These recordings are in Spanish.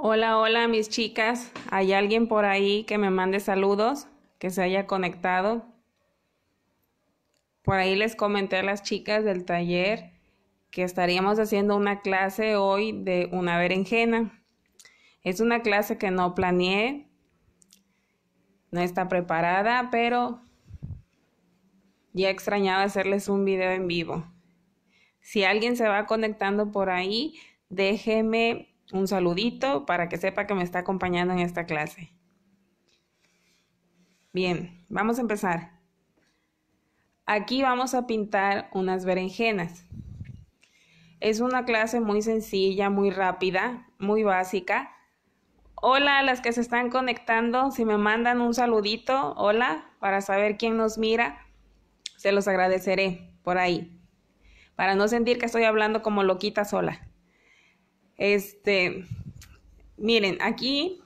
Hola, hola mis chicas. ¿Hay alguien por ahí que me mande saludos? Que se haya conectado. Por ahí les comenté a las chicas del taller que estaríamos haciendo una clase hoy de una berenjena. Es una clase que no planeé, no está preparada, pero ya extrañaba hacerles un video en vivo. Si alguien se va conectando por ahí, déjeme un saludito para que sepa que me está acompañando en esta clase. Bien, vamos a empezar. Aquí vamos a pintar unas berenjenas. Es una clase muy sencilla, muy rápida, muy básica. Hola a las que se están conectando, si me mandan un saludito, hola, para saber quién nos mira, se los agradeceré por ahí, para no sentir que estoy hablando como loquita sola. Este, miren, aquí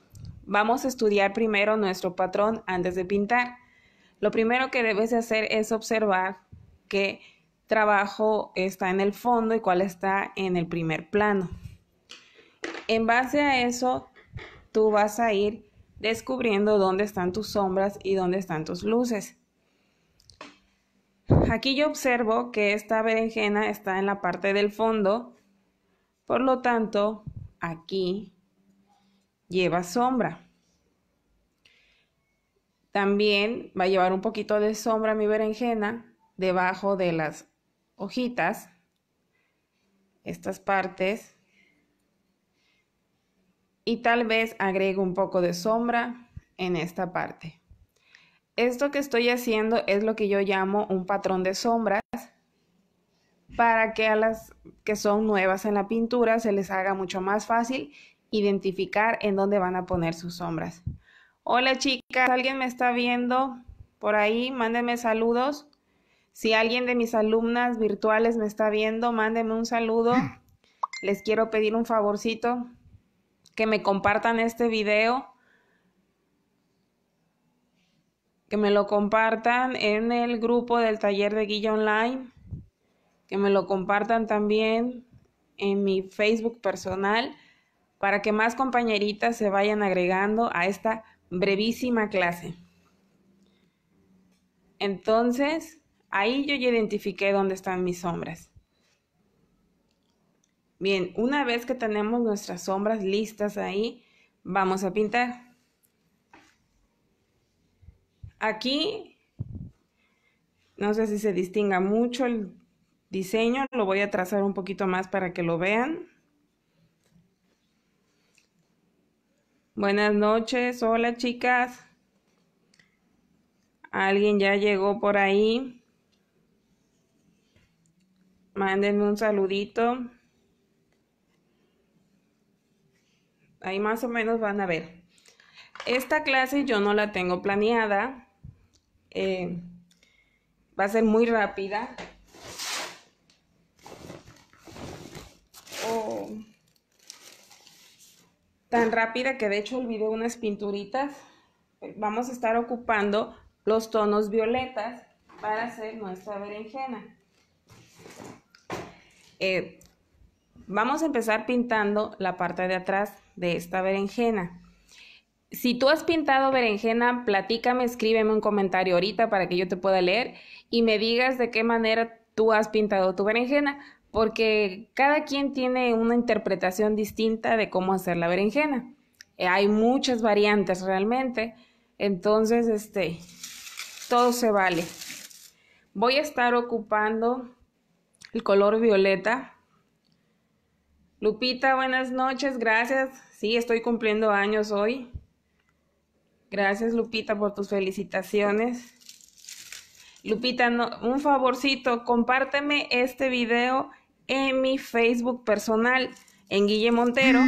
vamos a estudiar primero nuestro patrón antes de pintar. Lo primero que debes hacer es observar qué trabajo está en el fondo y cuál está en el primer plano. En base a eso, tú vas a ir descubriendo dónde están tus sombras y dónde están tus luces. Aquí yo observo que esta berenjena está en la parte del fondo por lo tanto, aquí lleva sombra. También va a llevar un poquito de sombra mi berenjena debajo de las hojitas, estas partes. Y tal vez agregue un poco de sombra en esta parte. Esto que estoy haciendo es lo que yo llamo un patrón de sombra para que a las que son nuevas en la pintura se les haga mucho más fácil identificar en dónde van a poner sus sombras. Hola chicas, ¿alguien me está viendo por ahí? Mándenme saludos. Si alguien de mis alumnas virtuales me está viendo, mándenme un saludo. Les quiero pedir un favorcito que me compartan este video. Que me lo compartan en el grupo del taller de guilla online que me lo compartan también en mi Facebook personal para que más compañeritas se vayan agregando a esta brevísima clase. Entonces, ahí yo ya identifiqué dónde están mis sombras. Bien, una vez que tenemos nuestras sombras listas ahí, vamos a pintar. Aquí, no sé si se distinga mucho el diseño. Lo voy a trazar un poquito más para que lo vean. Buenas noches, hola chicas. Alguien ya llegó por ahí. Mándenme un saludito. Ahí más o menos van a ver. Esta clase yo no la tengo planeada. Eh, va a ser muy rápida. tan rápida que de hecho olvidé unas pinturitas. Vamos a estar ocupando los tonos violetas para hacer nuestra berenjena. Eh, vamos a empezar pintando la parte de atrás de esta berenjena. Si tú has pintado berenjena, platícame, escríbeme un comentario ahorita para que yo te pueda leer y me digas de qué manera tú has pintado tu berenjena porque cada quien tiene una interpretación distinta de cómo hacer la berenjena. Eh, hay muchas variantes realmente, entonces este todo se vale. Voy a estar ocupando el color violeta. Lupita, buenas noches, gracias. Sí, estoy cumpliendo años hoy. Gracias Lupita por tus felicitaciones. Lupita, un favorcito, compárteme este video en mi Facebook personal, en Guille Montero,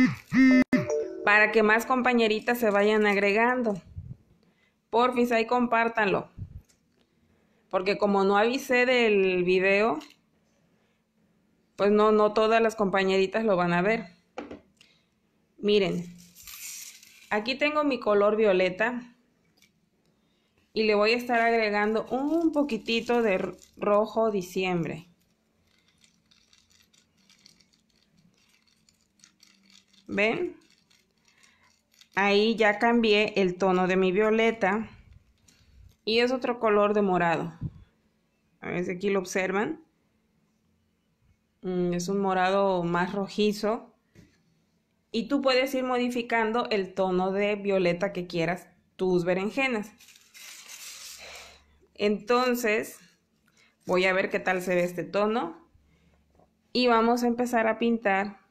para que más compañeritas se vayan agregando. Porfis, ahí compártanlo. Porque como no avisé del video, pues no, no todas las compañeritas lo van a ver. Miren, aquí tengo mi color violeta y le voy a estar agregando un poquitito de rojo diciembre. ¿Ven? Ahí ya cambié el tono de mi violeta y es otro color de morado. A ver si aquí lo observan. Mm, es un morado más rojizo. Y tú puedes ir modificando el tono de violeta que quieras tus berenjenas. Entonces, voy a ver qué tal se ve este tono. Y vamos a empezar a pintar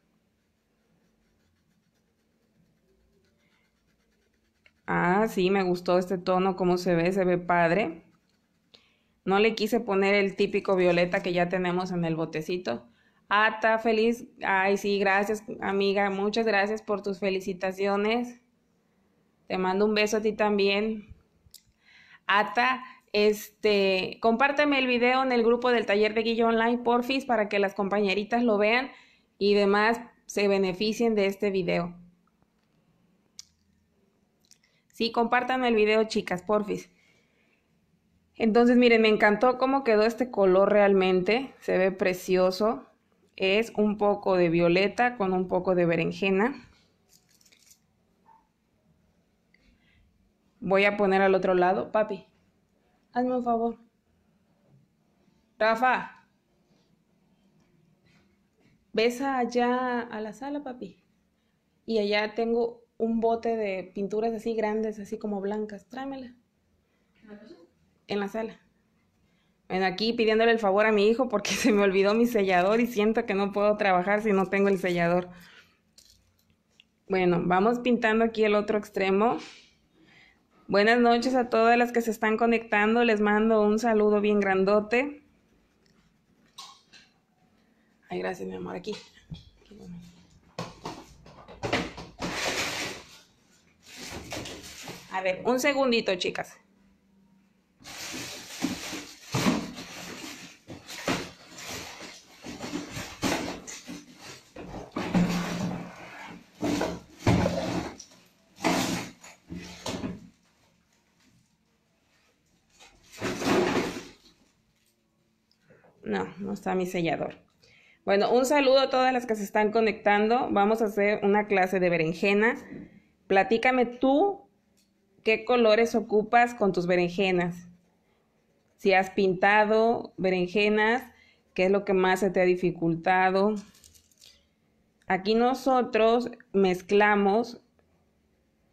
Ah, sí, me gustó este tono, como se ve, se ve padre. No le quise poner el típico violeta que ya tenemos en el botecito. ata ah, feliz. Ay, sí, gracias, amiga. Muchas gracias por tus felicitaciones. Te mando un beso a ti también. Ata, este, compárteme el video en el grupo del taller de Guillo Online, porfis, para que las compañeritas lo vean y demás se beneficien de este video. Sí, compartan el video, chicas, porfis. Entonces, miren, me encantó cómo quedó este color realmente. Se ve precioso. Es un poco de violeta con un poco de berenjena. Voy a poner al otro lado. Papi, hazme un favor. Rafa. Besa allá a la sala, papi. Y allá tengo un bote de pinturas así grandes, así como blancas. Tráemela. En la sala. Bueno, aquí pidiéndole el favor a mi hijo porque se me olvidó mi sellador y siento que no puedo trabajar si no tengo el sellador. Bueno, vamos pintando aquí el otro extremo. Buenas noches a todas las que se están conectando. Les mando un saludo bien grandote. Ay, gracias, mi amor. Aquí. A ver, un segundito, chicas. No, no está mi sellador. Bueno, un saludo a todas las que se están conectando. Vamos a hacer una clase de berenjena. Platícame tú qué colores ocupas con tus berenjenas. Si has pintado berenjenas, qué es lo que más se te ha dificultado. Aquí nosotros mezclamos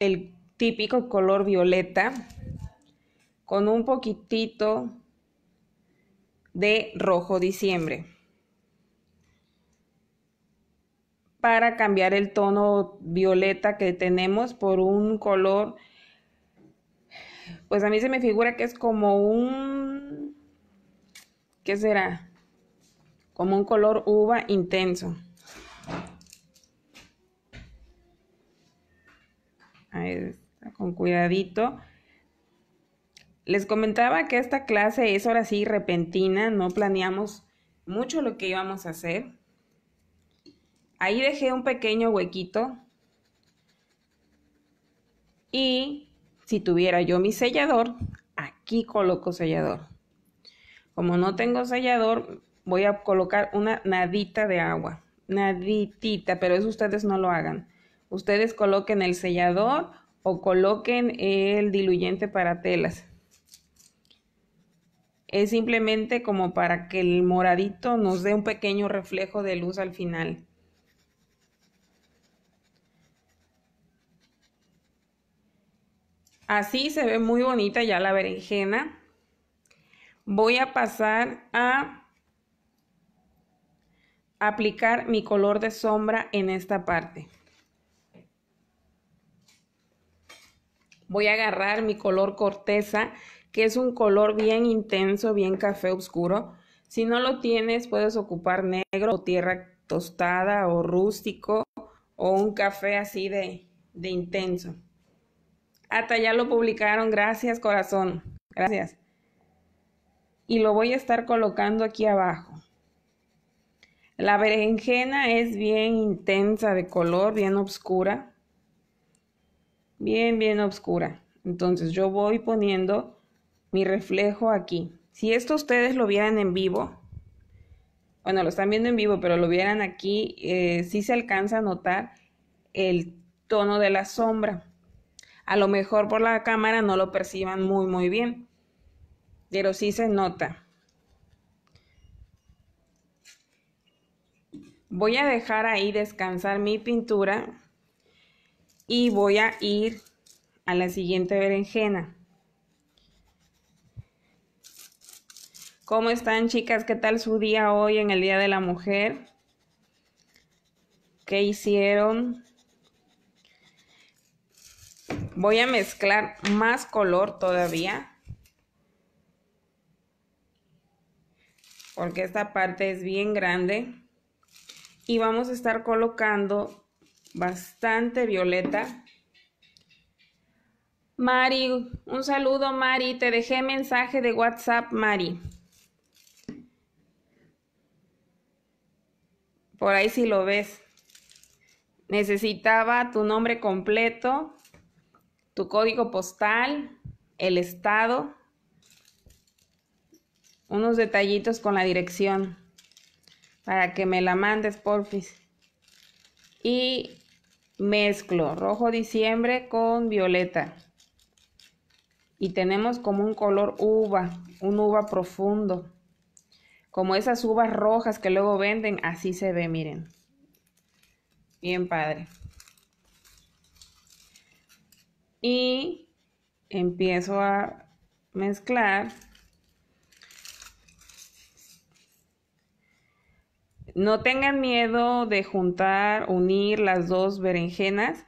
el típico color violeta con un poquitito de rojo diciembre para cambiar el tono violeta que tenemos por un color pues a mí se me figura que es como un... ¿Qué será? Como un color uva intenso. Ahí está, con cuidadito. Les comentaba que esta clase es ahora sí repentina, no planeamos mucho lo que íbamos a hacer. Ahí dejé un pequeño huequito y si tuviera yo mi sellador, aquí coloco sellador. Como no tengo sellador, voy a colocar una nadita de agua. Naditita, pero eso ustedes no lo hagan. Ustedes coloquen el sellador o coloquen el diluyente para telas. Es simplemente como para que el moradito nos dé un pequeño reflejo de luz al final. Así se ve muy bonita ya la berenjena. Voy a pasar a aplicar mi color de sombra en esta parte. Voy a agarrar mi color corteza, que es un color bien intenso, bien café oscuro. Si no lo tienes, puedes ocupar negro o tierra tostada o rústico o un café así de, de intenso hasta ya lo publicaron. Gracias, corazón. Gracias. Y lo voy a estar colocando aquí abajo. La berenjena es bien intensa de color, bien oscura. Bien, bien oscura. Entonces yo voy poniendo mi reflejo aquí. Si esto ustedes lo vieran en vivo, bueno, lo están viendo en vivo, pero lo vieran aquí, si eh, sí se alcanza a notar el tono de la sombra. A lo mejor por la cámara no lo perciban muy, muy bien, pero sí se nota. Voy a dejar ahí descansar mi pintura y voy a ir a la siguiente berenjena. ¿Cómo están chicas? ¿Qué tal su día hoy en el Día de la Mujer? ¿Qué hicieron? Voy a mezclar más color todavía. Porque esta parte es bien grande. Y vamos a estar colocando bastante violeta. Mari, un saludo Mari, te dejé mensaje de WhatsApp Mari. Por ahí si lo ves. Necesitaba tu nombre completo, tu código postal, el estado, unos detallitos con la dirección para que me la mandes, porfis. Y mezclo rojo diciembre con violeta. Y tenemos como un color uva, un uva profundo. Como esas uvas rojas que luego venden, así se ve, miren. Bien padre y empiezo a mezclar. No tengan miedo de juntar, unir las dos berenjenas.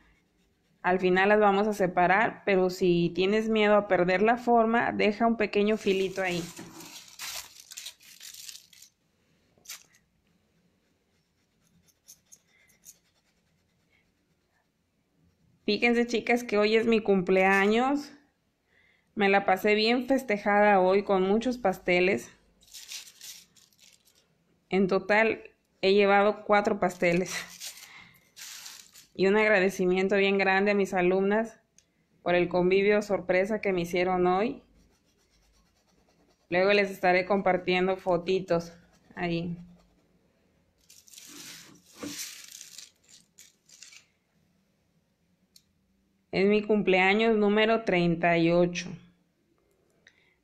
Al final las vamos a separar, pero si tienes miedo a perder la forma, deja un pequeño filito ahí. Fíjense chicas que hoy es mi cumpleaños. Me la pasé bien festejada hoy con muchos pasteles. En total he llevado cuatro pasteles. Y un agradecimiento bien grande a mis alumnas por el convivio sorpresa que me hicieron hoy. Luego les estaré compartiendo fotitos ahí. Es mi cumpleaños número 38.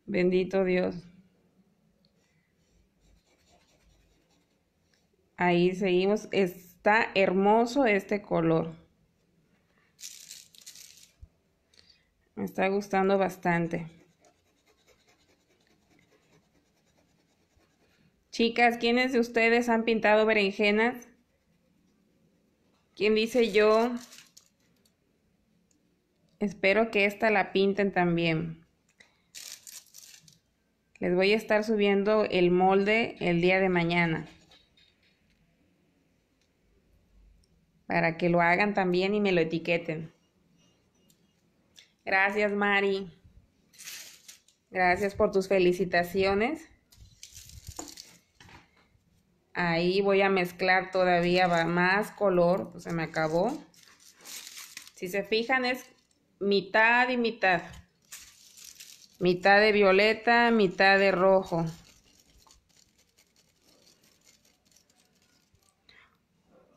Bendito Dios. Ahí seguimos. Está hermoso este color. Me está gustando bastante. Chicas, ¿quiénes de ustedes han pintado berenjenas? ¿Quién dice yo? Espero que esta la pinten también. Les voy a estar subiendo el molde el día de mañana. Para que lo hagan también y me lo etiqueten. Gracias Mari. Gracias por tus felicitaciones. Ahí voy a mezclar todavía más color. Pues se me acabó. Si se fijan es mitad y mitad. Mitad de violeta, mitad de rojo.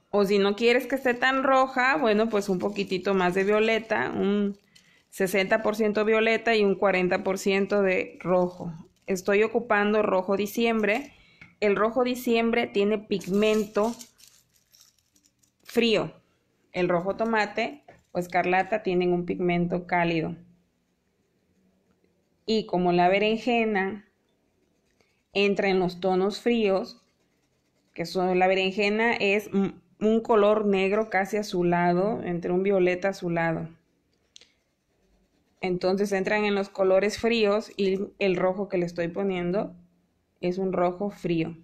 O si no quieres que esté tan roja, bueno, pues un poquitito más de violeta, un 60% violeta y un 40% de rojo. Estoy ocupando rojo diciembre. El rojo diciembre tiene pigmento frío. El rojo tomate o escarlata tienen un pigmento cálido. Y como la berenjena entra en los tonos fríos, que son la berenjena es un color negro casi azulado, entre un violeta azulado. Entonces entran en los colores fríos y el rojo que le estoy poniendo es un rojo frío.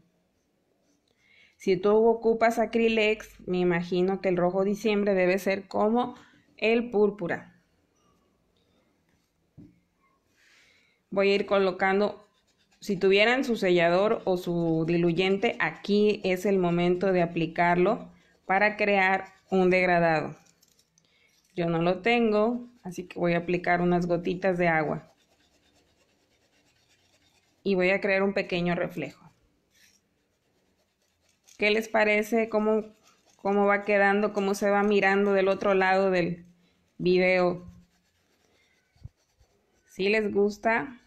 Si tú ocupas acrílex, me imagino que el rojo diciembre debe ser como el púrpura. Voy a ir colocando, si tuvieran su sellador o su diluyente, aquí es el momento de aplicarlo para crear un degradado. Yo no lo tengo, así que voy a aplicar unas gotitas de agua. Y voy a crear un pequeño reflejo. ¿Qué les parece? ¿Cómo, cómo va quedando? ¿Cómo se va mirando del otro lado del, video. Si les gusta,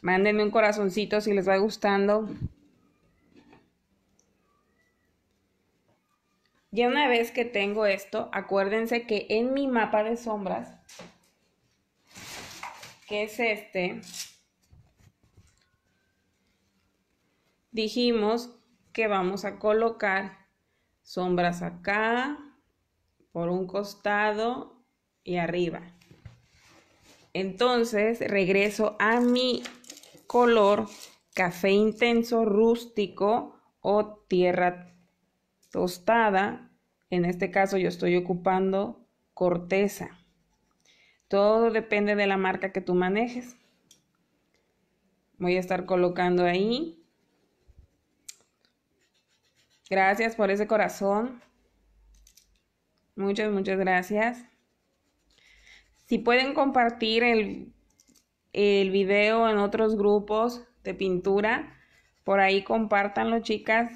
mándenme un corazoncito si les va gustando. Ya una vez que tengo esto, acuérdense que en mi mapa de sombras, que es este, dijimos que vamos a colocar sombras acá, por un costado y arriba. Entonces regreso a mi color café intenso rústico o tierra tostada. En este caso yo estoy ocupando corteza. Todo depende de la marca que tú manejes. Voy a estar colocando ahí. Gracias por ese corazón. Muchas, muchas gracias. Si pueden compartir el, el video en otros grupos de pintura, por ahí compártanlo, chicas,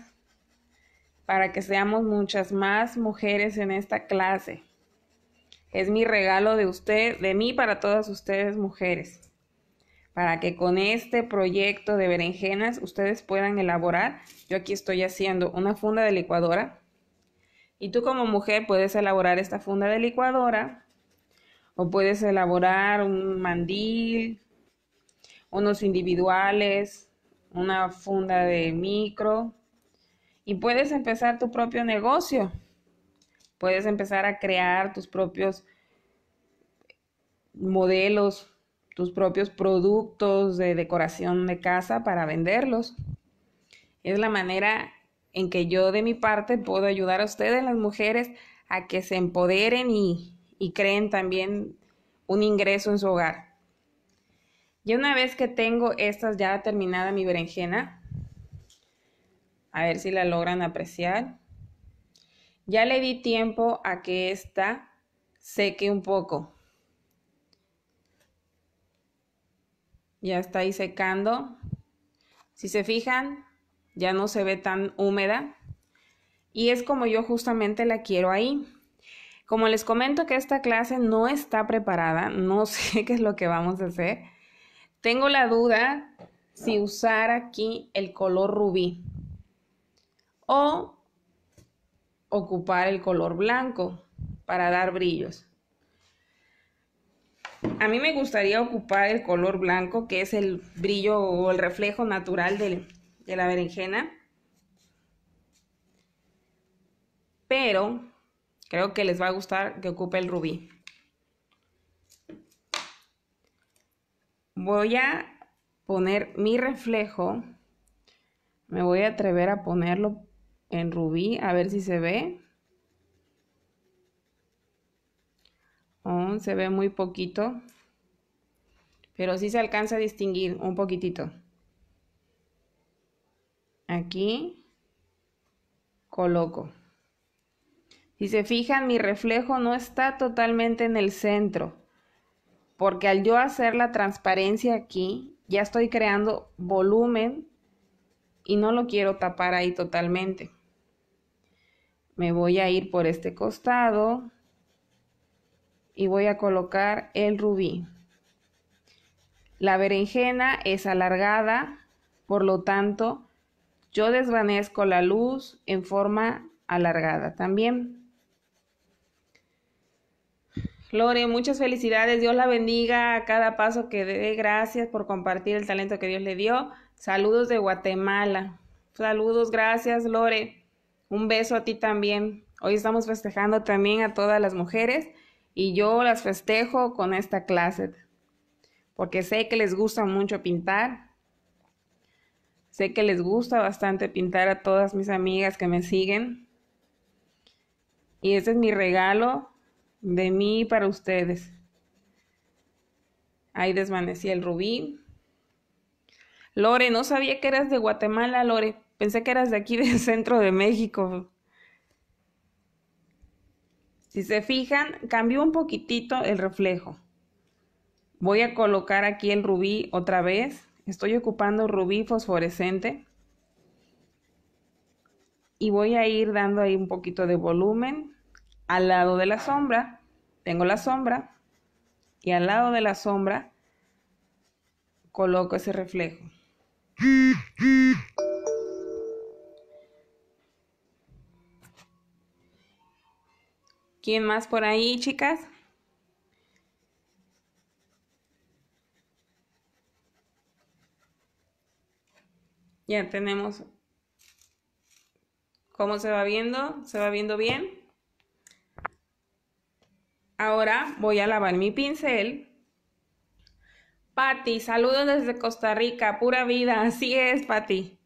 para que seamos muchas más mujeres en esta clase. Es mi regalo de usted, de mí para todas ustedes mujeres, para que con este proyecto de berenjenas ustedes puedan elaborar. Yo aquí estoy haciendo una funda de licuadora y tú como mujer puedes elaborar esta funda de licuadora o puedes elaborar un mandil, unos individuales, una funda de micro y puedes empezar tu propio negocio. Puedes empezar a crear tus propios modelos, tus propios productos de decoración de casa para venderlos. Es la manera en que yo de mi parte puedo ayudar a ustedes, las mujeres, a que se empoderen y, y creen también un ingreso en su hogar. Y una vez que tengo estas ya terminada mi berenjena, a ver si la logran apreciar, ya le di tiempo a que esta seque un poco. Ya está ahí secando. Si se fijan, ya no se ve tan húmeda y es como yo justamente la quiero ahí. Como les comento que esta clase no está preparada, no sé qué es lo que vamos a hacer. Tengo la duda si usar aquí el color rubí o ocupar el color blanco para dar brillos. A mí me gustaría ocupar el color blanco, que es el brillo o el reflejo natural del, de la berenjena. Pero creo que les va a gustar que ocupe el rubí. Voy a poner mi reflejo. Me voy a atrever a ponerlo en rubí, a ver si se ve. Oh, se ve muy poquito, pero sí se alcanza a distinguir un poquitito aquí coloco. Si se fijan, mi reflejo no está totalmente en el centro, porque al yo hacer la transparencia aquí, ya estoy creando volumen y no lo quiero tapar ahí totalmente. Me voy a ir por este costado y voy a colocar el rubí. La berenjena es alargada, por lo tanto, yo desvanezco la luz en forma alargada también. Lore, muchas felicidades. Dios la bendiga a cada paso que dé. Gracias por compartir el talento que Dios le dio. Saludos de Guatemala. Saludos, gracias Lore. Un beso a ti también. Hoy estamos festejando también a todas las mujeres y yo las festejo con esta clase porque sé que les gusta mucho pintar Sé que les gusta bastante pintar a todas mis amigas que me siguen. Y este es mi regalo de mí para ustedes. Ahí desvanecí el rubí. Lore, no sabía que eras de Guatemala, Lore. Pensé que eras de aquí del centro de México. Si se fijan, cambió un poquitito el reflejo. Voy a colocar aquí el rubí otra vez. Estoy ocupando rubí fosforescente y voy a ir dando ahí un poquito de volumen al lado de la sombra. Tengo la sombra y al lado de la sombra coloco ese reflejo. ¿Quién más por ahí, chicas? Ya tenemos cómo se va viendo, se va viendo bien. Ahora voy a lavar mi pincel. Pati, saludos desde Costa Rica, pura vida, así es, Pati.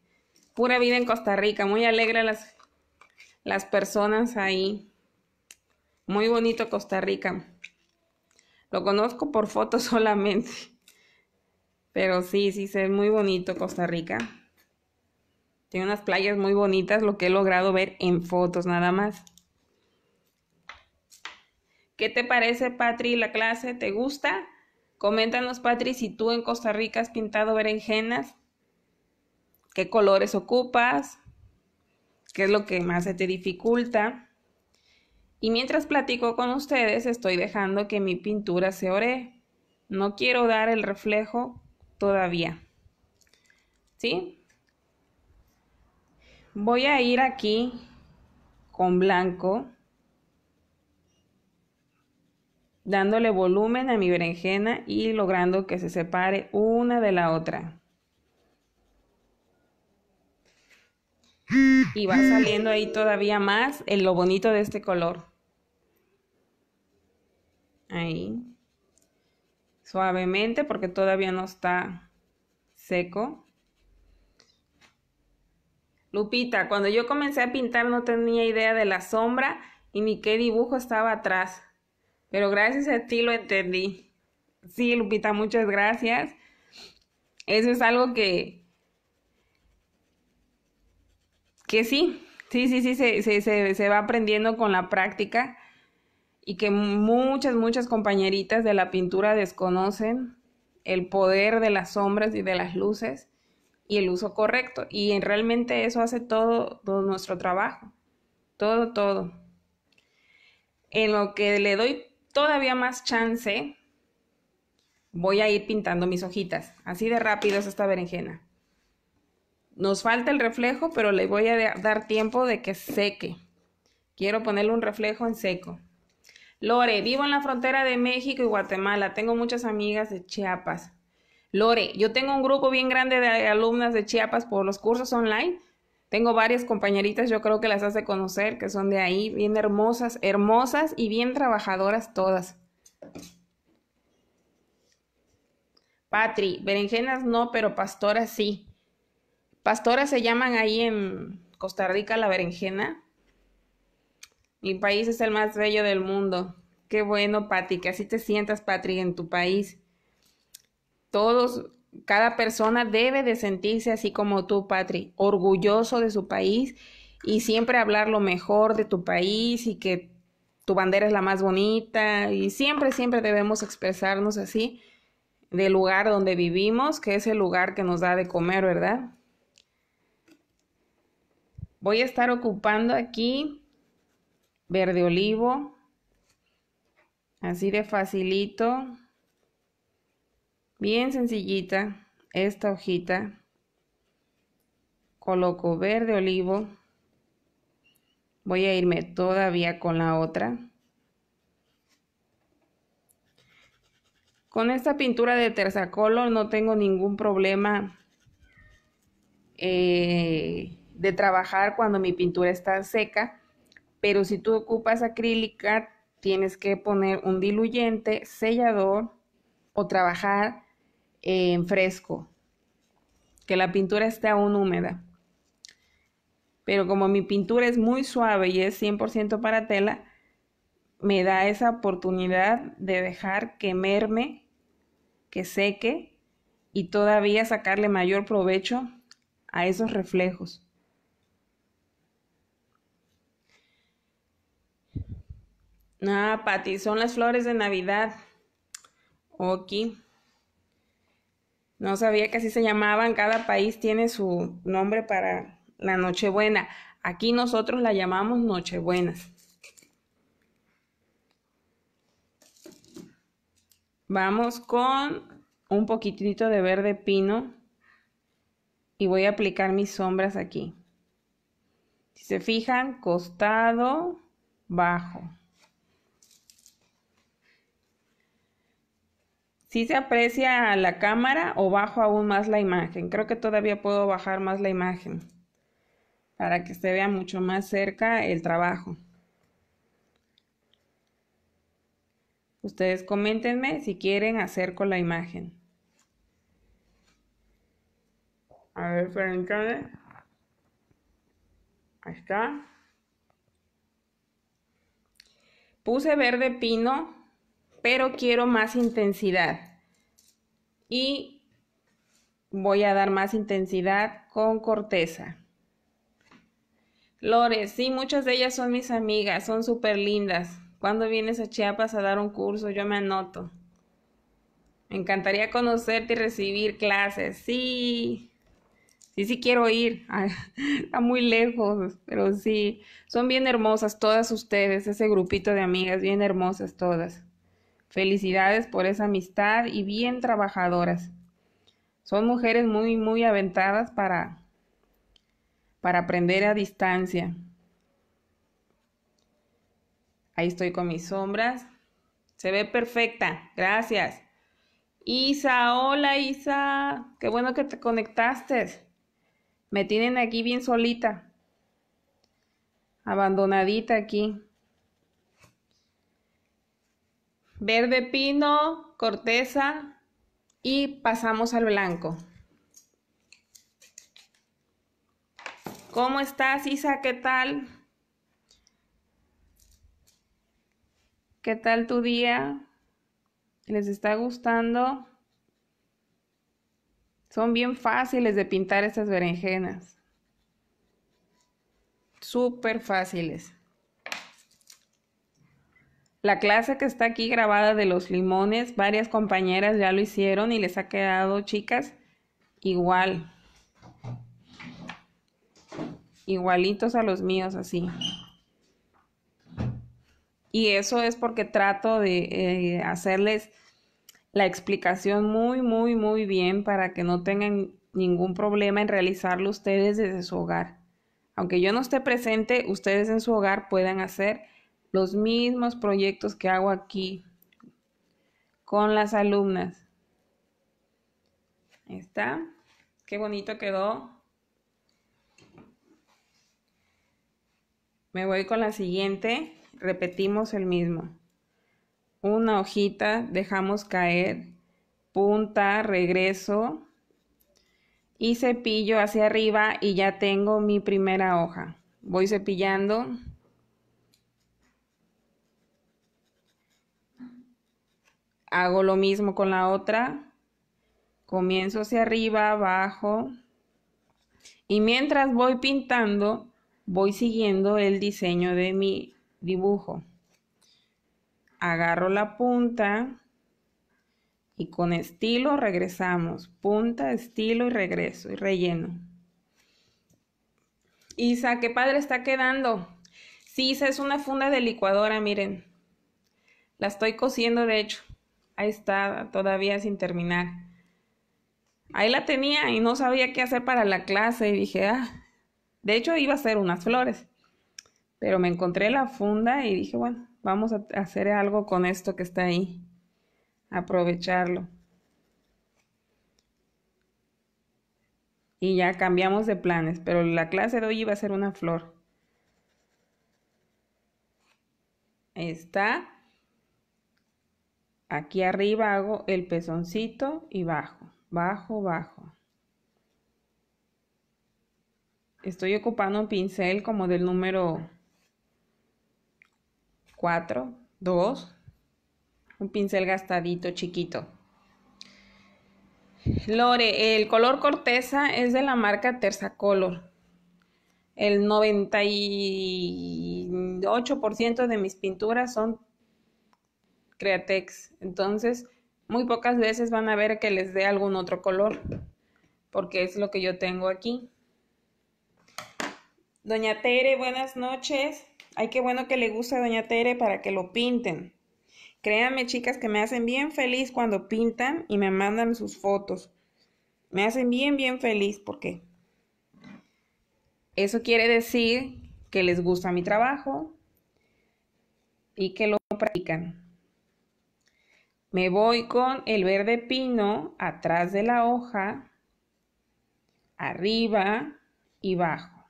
Pura vida en Costa Rica, muy alegre las, las personas ahí. Muy bonito Costa Rica. Lo conozco por fotos solamente. Pero sí, sí, es muy bonito Costa Rica. Tiene unas playas muy bonitas, lo que he logrado ver en fotos nada más. ¿Qué te parece, Patri, la clase? ¿Te gusta? Coméntanos, Patri, si tú en Costa Rica has pintado berenjenas, qué colores ocupas, qué es lo que más se te dificulta. Y mientras platico con ustedes, estoy dejando que mi pintura se ore. No quiero dar el reflejo todavía. ¿Sí? Voy a ir aquí con blanco, dándole volumen a mi berenjena y logrando que se separe una de la otra. Y va saliendo ahí todavía más en lo bonito de este color. Ahí. Suavemente porque todavía no está seco. Lupita, cuando yo comencé a pintar no tenía idea de la sombra y ni qué dibujo estaba atrás, pero gracias a ti lo entendí. Sí, Lupita, muchas gracias. Eso es algo que, que sí, sí, sí, sí, se, se va aprendiendo con la práctica y que muchas, muchas compañeritas de la pintura desconocen el poder de las sombras y de las luces y el uso correcto. Y realmente eso hace todo, todo nuestro trabajo, todo, todo. En lo que le doy todavía más chance, voy a ir pintando mis hojitas. Así de rápido es esta berenjena. Nos falta el reflejo, pero le voy a dar tiempo de que seque. Quiero ponerle un reflejo en seco. Lore, vivo en la frontera de México y Guatemala. Tengo muchas amigas de Chiapas. Lore, yo tengo un grupo bien grande de alumnas de Chiapas por los cursos online. Tengo varias compañeritas, yo creo que las hace conocer, que son de ahí, bien hermosas, hermosas y bien trabajadoras todas. Patri, berenjenas no, pero pastoras sí. Pastoras se llaman ahí en Costa Rica la berenjena. Mi país es el más bello del mundo. Qué bueno, Patri, que así te sientas, Patri, en tu país. Todos, cada persona debe de sentirse así como tú, Patri, orgulloso de su país y siempre hablar lo mejor de tu país y que tu bandera es la más bonita y siempre, siempre debemos expresarnos así del lugar donde vivimos, que es el lugar que nos da de comer, ¿verdad? Voy a estar ocupando aquí verde olivo, así de facilito, Bien sencillita esta hojita. Coloco verde olivo. Voy a irme todavía con la otra. Con esta pintura de color no tengo ningún problema eh, de trabajar cuando mi pintura está seca, pero si tú ocupas acrílica tienes que poner un diluyente, sellador o trabajar en fresco, que la pintura esté aún húmeda. Pero como mi pintura es muy suave y es 100% para tela, me da esa oportunidad de dejar merme que seque y todavía sacarle mayor provecho a esos reflejos. Ah, Pati, son las flores de Navidad. Ok. No sabía que así se llamaban. Cada país tiene su nombre para la Nochebuena. Aquí nosotros la llamamos Nochebuena. Vamos con un poquitito de verde pino y voy a aplicar mis sombras aquí. Si se fijan, costado, bajo. Si se aprecia la cámara o bajo aún más la imagen. Creo que todavía puedo bajar más la imagen para que se vea mucho más cerca el trabajo. Ustedes coméntenme si quieren hacer con la imagen. A ver, permítanme. Ahí está. Puse verde pino pero quiero más intensidad. Y voy a dar más intensidad con corteza. Lores, sí, muchas de ellas son mis amigas, son súper lindas. ¿Cuándo vienes a Chiapas a dar un curso? Yo me anoto. Me encantaría conocerte y recibir clases. Sí, sí, sí quiero ir. está muy lejos, pero sí. Son bien hermosas todas ustedes, ese grupito de amigas, bien hermosas todas. Felicidades por esa amistad y bien trabajadoras. Son mujeres muy, muy aventadas para, para aprender a distancia. Ahí estoy con mis sombras. Se ve perfecta. Gracias. Isa, hola Isa. Qué bueno que te conectaste. Me tienen aquí bien solita. Abandonadita aquí. verde pino, corteza y pasamos al blanco. ¿Cómo estás, Isa? ¿Qué tal? ¿Qué tal tu día? ¿Les está gustando? Son bien fáciles de pintar estas berenjenas. Súper fáciles. La clase que está aquí grabada de los limones, varias compañeras ya lo hicieron y les ha quedado, chicas, igual. Igualitos a los míos, así. Y eso es porque trato de eh, hacerles la explicación muy, muy, muy bien para que no tengan ningún problema en realizarlo ustedes desde su hogar. Aunque yo no esté presente, ustedes en su hogar puedan hacer los mismos proyectos que hago aquí con las alumnas. está. Qué bonito quedó. Me voy con la siguiente. Repetimos el mismo. Una hojita, dejamos caer, punta, regreso y cepillo hacia arriba y ya tengo mi primera hoja. Voy cepillando. hago lo mismo con la otra, comienzo hacia arriba, abajo, y mientras voy pintando, voy siguiendo el diseño de mi dibujo. Agarro la punta y con estilo regresamos. Punta, estilo y regreso y relleno. Isa, qué padre está quedando. Sí, Isa es una funda de licuadora, miren. La estoy cosiendo, de hecho está, todavía sin terminar. Ahí la tenía y no sabía qué hacer para la clase y dije, ah, de hecho iba a hacer unas flores, pero me encontré la funda y dije, bueno, vamos a hacer algo con esto que está ahí, aprovecharlo. Y ya cambiamos de planes, pero la clase de hoy iba a ser una flor. Ahí está. Aquí arriba hago el pezoncito y bajo, bajo, bajo. Estoy ocupando un pincel como del número 4, 2, un pincel gastadito chiquito. Lore, el color corteza es de la marca Terza Color. El 98% de mis pinturas son Createx. Entonces, muy pocas veces van a ver que les dé algún otro color, porque es lo que yo tengo aquí. Doña Tere, buenas noches. Ay, qué bueno que le gusta a Doña Tere para que lo pinten. Créanme, chicas, que me hacen bien feliz cuando pintan y me mandan sus fotos. Me hacen bien, bien feliz porque eso quiere decir que les gusta mi trabajo y que lo practican. Me voy con el verde pino atrás de la hoja, arriba y bajo.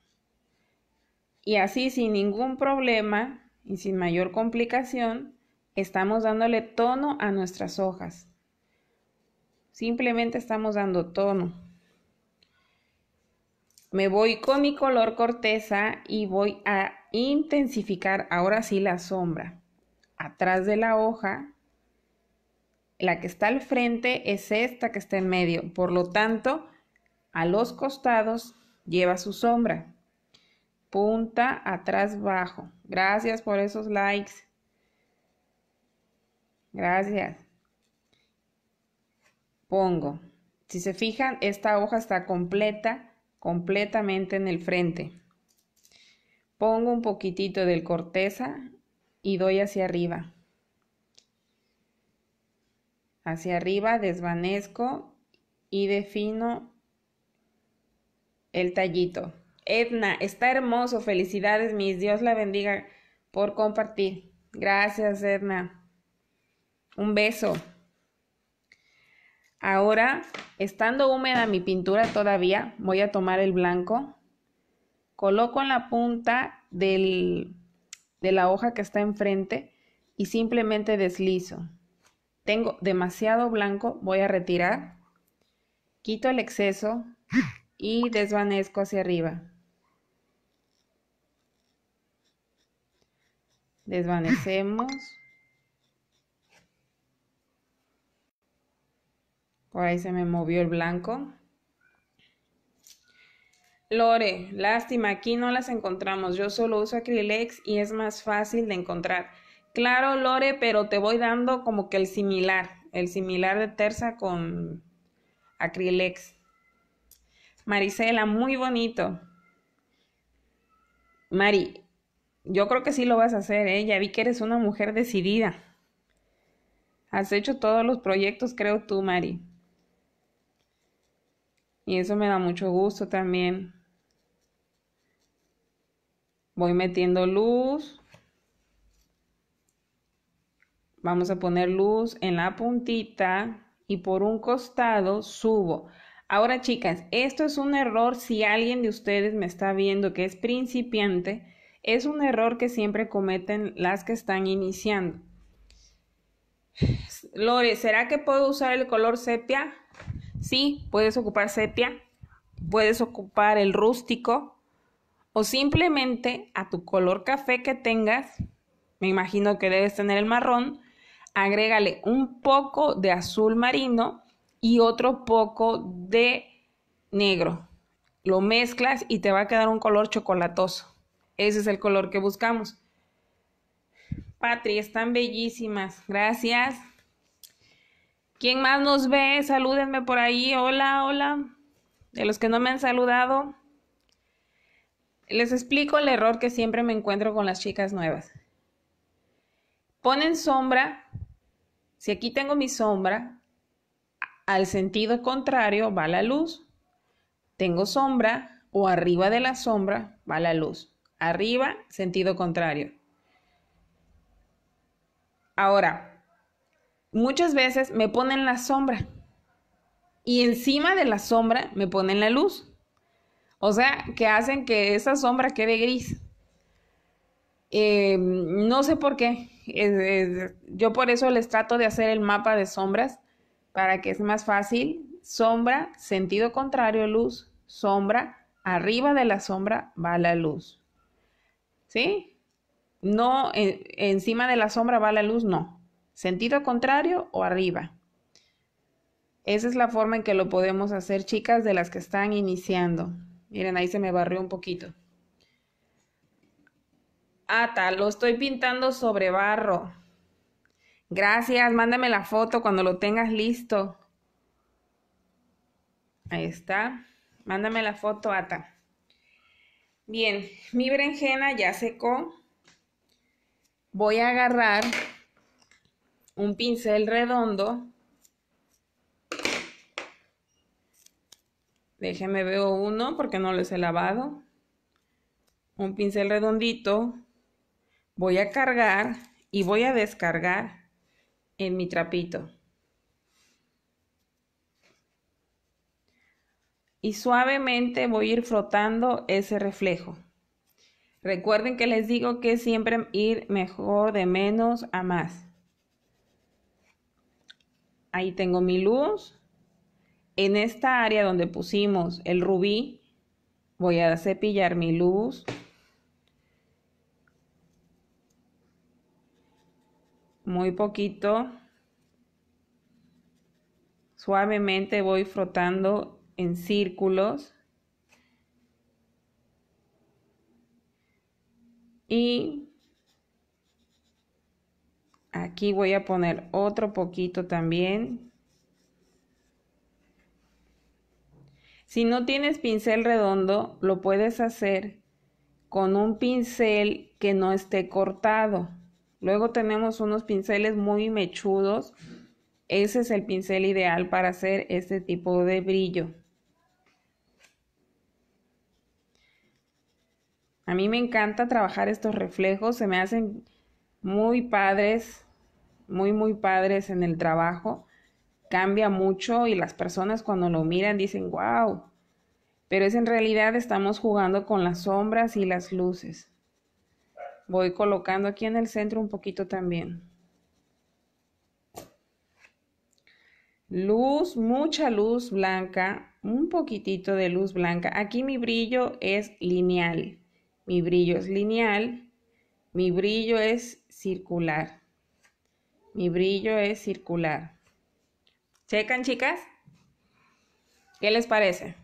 Y así sin ningún problema y sin mayor complicación, estamos dándole tono a nuestras hojas. Simplemente estamos dando tono. Me voy con mi color corteza y voy a intensificar ahora sí la sombra. Atrás de la hoja, la que está al frente es esta que está en medio. Por lo tanto, a los costados lleva su sombra. Punta atrás bajo. Gracias por esos likes. Gracias. Pongo. Si se fijan, esta hoja está completa, completamente en el frente. Pongo un poquitito del corteza y doy hacia arriba hacia arriba, desvanezco y defino el tallito. Edna, está hermoso, felicidades, mis Dios la bendiga por compartir. Gracias, Edna. Un beso. Ahora, estando húmeda mi pintura todavía, voy a tomar el blanco. Coloco en la punta de la hoja que está enfrente y simplemente deslizo tengo demasiado blanco, voy a retirar, quito el exceso y desvanezco hacia arriba. Desvanecemos. Por ahí se me movió el blanco. Lore, lástima, aquí no las encontramos. Yo solo uso Acrylex y es más fácil de encontrar. Claro, Lore, pero te voy dando como que el similar, el similar de Terza con Acrylex. Marisela, muy bonito. Mari, yo creo que sí lo vas a hacer, ¿eh? Ya vi que eres una mujer decidida. Has hecho todos los proyectos, creo tú, Mari. Y eso me da mucho gusto también. Voy metiendo luz. Vamos a poner luz en la puntita y por un costado subo. Ahora chicas, esto es un error si alguien de ustedes me está viendo que es principiante, es un error que siempre cometen las que están iniciando. Lore, ¿será que puedo usar el color sepia? Sí, puedes ocupar sepia, puedes ocupar el rústico o simplemente a tu color café que tengas, me imagino que debes tener el marrón, agrégale un poco de azul marino y otro poco de negro. Lo mezclas y te va a quedar un color chocolatoso. Ese es el color que buscamos. Patri, están bellísimas. Gracias. ¿Quién más nos ve? Salúdenme por ahí. Hola, hola. De los que no me han saludado. Les explico el error que siempre me encuentro con las chicas nuevas. Ponen sombra si aquí tengo mi sombra, al sentido contrario va la luz. Tengo sombra o arriba de la sombra va la luz. Arriba, sentido contrario. Ahora, muchas veces me ponen la sombra y encima de la sombra me ponen la luz. O sea, que hacen que esa sombra quede gris. Eh, no sé por qué yo por eso les trato de hacer el mapa de sombras para que es más fácil. Sombra, sentido contrario, luz, sombra, arriba de la sombra va la luz. ¿Sí? No, encima de la sombra va la luz, no. Sentido contrario o arriba. Esa es la forma en que lo podemos hacer, chicas, de las que están iniciando. Miren, ahí se me barrió un poquito. Ata, lo estoy pintando sobre barro. Gracias, mándame la foto cuando lo tengas listo. Ahí está. Mándame la foto, Ata. Bien, mi berenjena ya secó. Voy a agarrar un pincel redondo. Déjeme veo uno porque no lo he lavado. Un pincel redondito voy a cargar y voy a descargar en mi trapito. Y suavemente voy a ir frotando ese reflejo. Recuerden que les digo que siempre ir mejor de menos a más. Ahí tengo mi luz. En esta área donde pusimos el rubí, voy a cepillar mi luz muy poquito. Suavemente voy frotando en círculos. Y aquí voy a poner otro poquito también. Si no tienes pincel redondo, lo puedes hacer con un pincel que no esté cortado. Luego tenemos unos pinceles muy mechudos. Ese es el pincel ideal para hacer este tipo de brillo. A mí me encanta trabajar estos reflejos, se me hacen muy padres, muy muy padres en el trabajo. Cambia mucho y las personas cuando lo miran dicen, wow. Pero es en realidad estamos jugando con las sombras y las luces voy colocando aquí en el centro un poquito también. Luz, mucha luz blanca, un poquitito de luz blanca. Aquí mi brillo es lineal, mi brillo es lineal, mi brillo es circular, mi brillo es circular. ¿Checan chicas? ¿Qué les parece?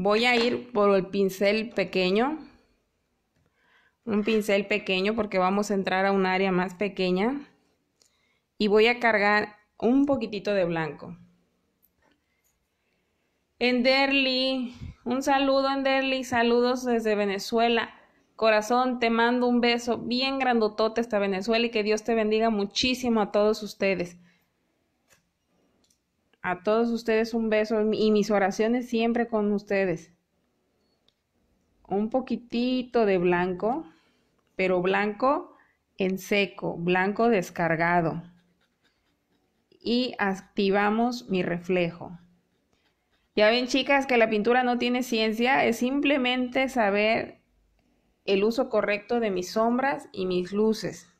Voy a ir por el pincel pequeño, un pincel pequeño porque vamos a entrar a un área más pequeña y voy a cargar un poquitito de blanco. Enderly, un saludo Enderly, saludos desde Venezuela. Corazón, te mando un beso bien grandotote hasta Venezuela y que Dios te bendiga muchísimo a todos ustedes. A todos ustedes un beso y mis oraciones siempre con ustedes. Un poquitito de blanco, pero blanco en seco, blanco descargado. Y activamos mi reflejo. Ya ven chicas que la pintura no tiene ciencia, es simplemente saber el uso correcto de mis sombras y mis luces.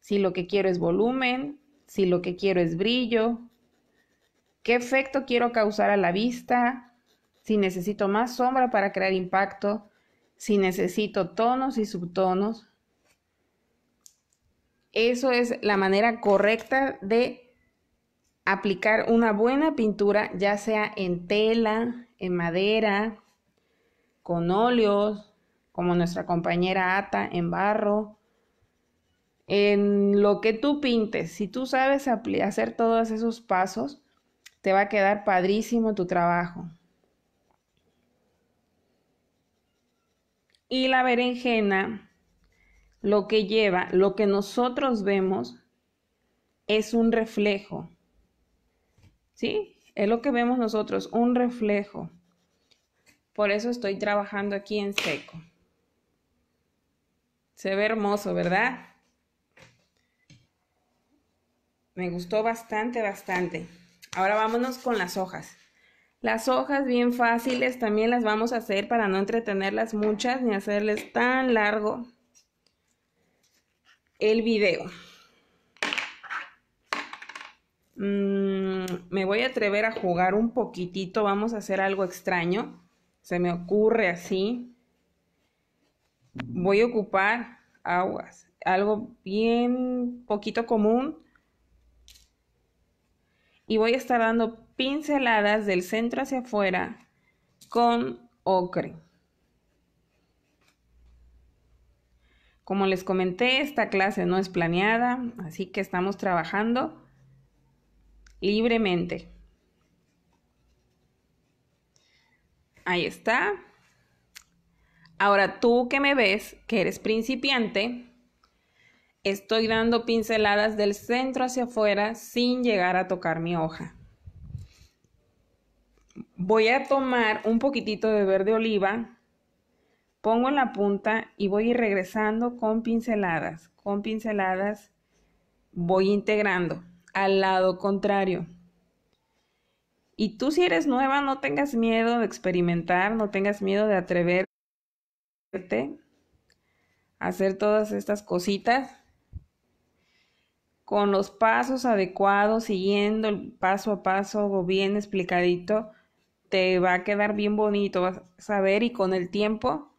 Si lo que quiero es volumen, si lo que quiero es brillo, ¿Qué efecto quiero causar a la vista? Si necesito más sombra para crear impacto, si necesito tonos y subtonos. Eso es la manera correcta de aplicar una buena pintura, ya sea en tela, en madera, con óleos, como nuestra compañera Ata, en barro, en lo que tú pintes. Si tú sabes hacer todos esos pasos, te va a quedar padrísimo tu trabajo. Y la berenjena, lo que lleva, lo que nosotros vemos, es un reflejo. ¿Sí? Es lo que vemos nosotros, un reflejo. Por eso estoy trabajando aquí en seco. Se ve hermoso, ¿verdad? Me gustó bastante, bastante. Ahora vámonos con las hojas. Las hojas bien fáciles también las vamos a hacer para no entretenerlas muchas ni hacerles tan largo el video. Mm, me voy a atrever a jugar un poquitito, vamos a hacer algo extraño. Se me ocurre así. Voy a ocupar aguas, algo bien poquito común y voy a estar dando pinceladas del centro hacia afuera con ocre. Como les comenté, esta clase no es planeada, así que estamos trabajando libremente. Ahí está. Ahora tú que me ves, que eres principiante, Estoy dando pinceladas del centro hacia afuera sin llegar a tocar mi hoja. Voy a tomar un poquitito de verde oliva, pongo en la punta y voy regresando con pinceladas. Con pinceladas voy integrando al lado contrario. Y tú si eres nueva, no tengas miedo de experimentar, no tengas miedo de atreverte a hacer todas estas cositas con los pasos adecuados, siguiendo el paso a paso bien explicadito, te va a quedar bien bonito, vas a ver y con el tiempo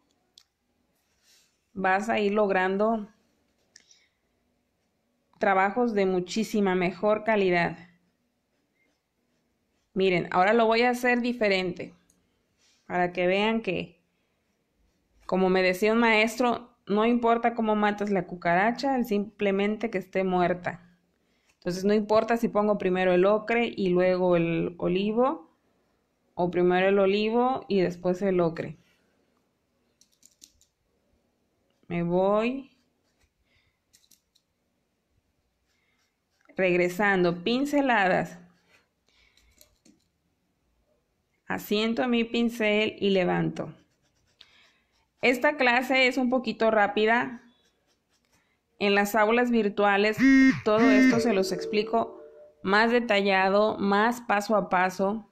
vas a ir logrando trabajos de muchísima mejor calidad. Miren, ahora lo voy a hacer diferente para que vean que, como me decía un maestro, no importa cómo matas la cucaracha, simplemente que esté muerta. Entonces no importa si pongo primero el ocre y luego el olivo, o primero el olivo y después el ocre. Me voy regresando, pinceladas. Asiento mi pincel y levanto. Esta clase es un poquito rápida en las aulas virtuales, todo esto se los explico más detallado, más paso a paso.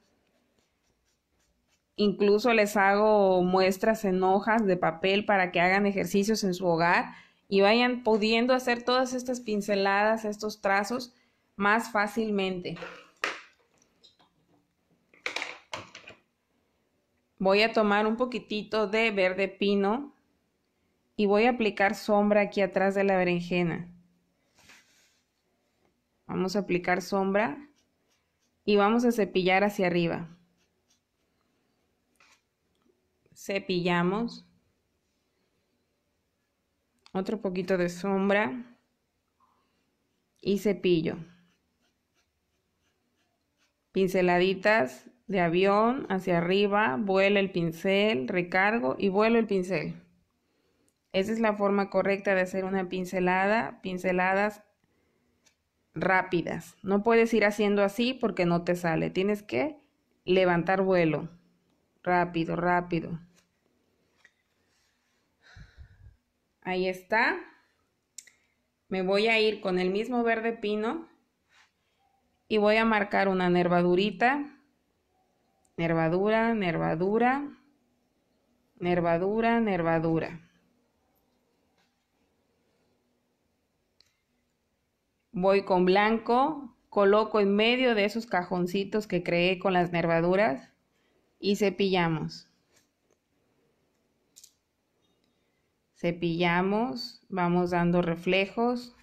Incluso les hago muestras en hojas de papel para que hagan ejercicios en su hogar y vayan pudiendo hacer todas estas pinceladas, estos trazos más fácilmente. Voy a tomar un poquitito de verde pino y voy a aplicar sombra aquí atrás de la berenjena. Vamos a aplicar sombra y vamos a cepillar hacia arriba. Cepillamos. Otro poquito de sombra y cepillo. Pinceladitas de avión hacia arriba, vuela el pincel, recargo y vuelo el pincel. Esa es la forma correcta de hacer una pincelada, pinceladas rápidas. No puedes ir haciendo así porque no te sale. Tienes que levantar vuelo. Rápido, rápido. Ahí está. Me voy a ir con el mismo verde pino y voy a marcar una nervadurita. Nervadura, nervadura, nervadura, nervadura. Voy con blanco, coloco en medio de esos cajoncitos que creé con las nervaduras y cepillamos. Cepillamos, vamos dando reflejos.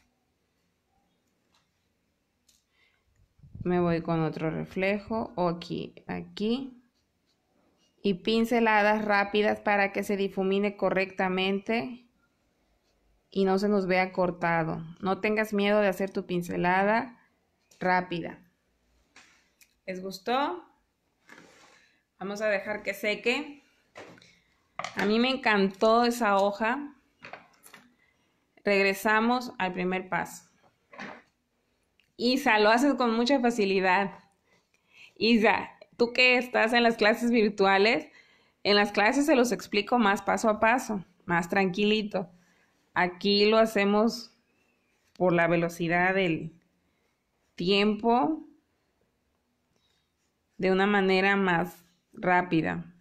Me voy con otro reflejo, o aquí, aquí. Y pinceladas rápidas para que se difumine correctamente y no se nos vea cortado. No tengas miedo de hacer tu pincelada rápida. ¿Les gustó? Vamos a dejar que seque. A mí me encantó esa hoja. Regresamos al primer paso. Isa, lo haces con mucha facilidad. Isa, tú que estás en las clases virtuales, en las clases se los explico más paso a paso, más tranquilito. Aquí lo hacemos por la velocidad del tiempo de una manera más rápida.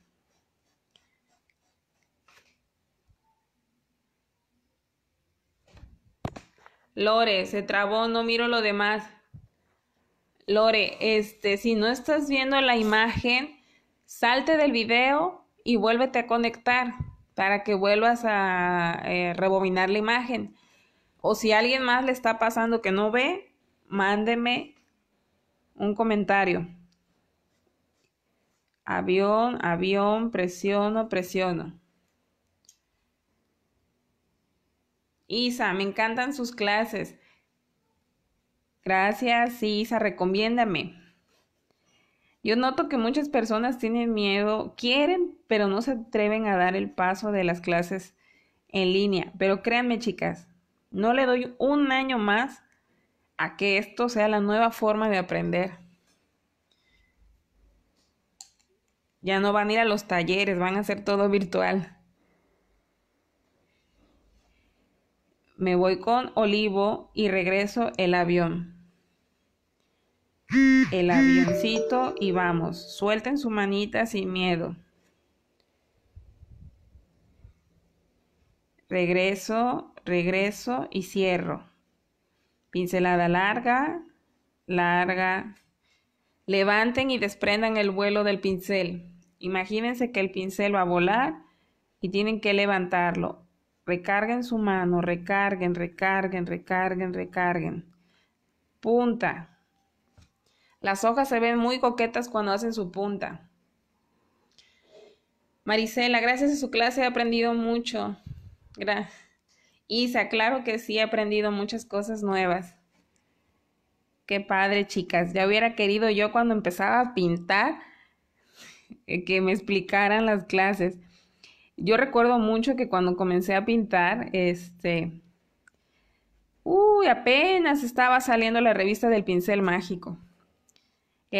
Lore, se trabó, no miro lo demás. Lore, este, si no estás viendo la imagen, salte del video y vuélvete a conectar para que vuelvas a eh, rebobinar la imagen. O si alguien más le está pasando que no ve, mándeme un comentario. Avión, avión, presiono, presiono. Isa, me encantan sus clases. Gracias, Isa, recomiéndame. Yo noto que muchas personas tienen miedo, quieren, pero no se atreven a dar el paso de las clases en línea. Pero créanme, chicas, no le doy un año más a que esto sea la nueva forma de aprender. Ya no van a ir a los talleres, van a ser todo virtual. Me voy con Olivo y regreso el avión el avioncito y vamos. Suelten su manita sin miedo. Regreso, regreso y cierro. Pincelada larga, larga. Levanten y desprendan el vuelo del pincel. Imagínense que el pincel va a volar y tienen que levantarlo. Recarguen su mano, recarguen, recarguen, recarguen, recarguen. Punta, las hojas se ven muy coquetas cuando hacen su punta. Maricela, gracias a su clase he aprendido mucho. Y Isa, claro que sí, he aprendido muchas cosas nuevas. Qué padre, chicas. Ya hubiera querido yo cuando empezaba a pintar eh, que me explicaran las clases. Yo recuerdo mucho que cuando comencé a pintar, este, uy, apenas estaba saliendo la revista del pincel mágico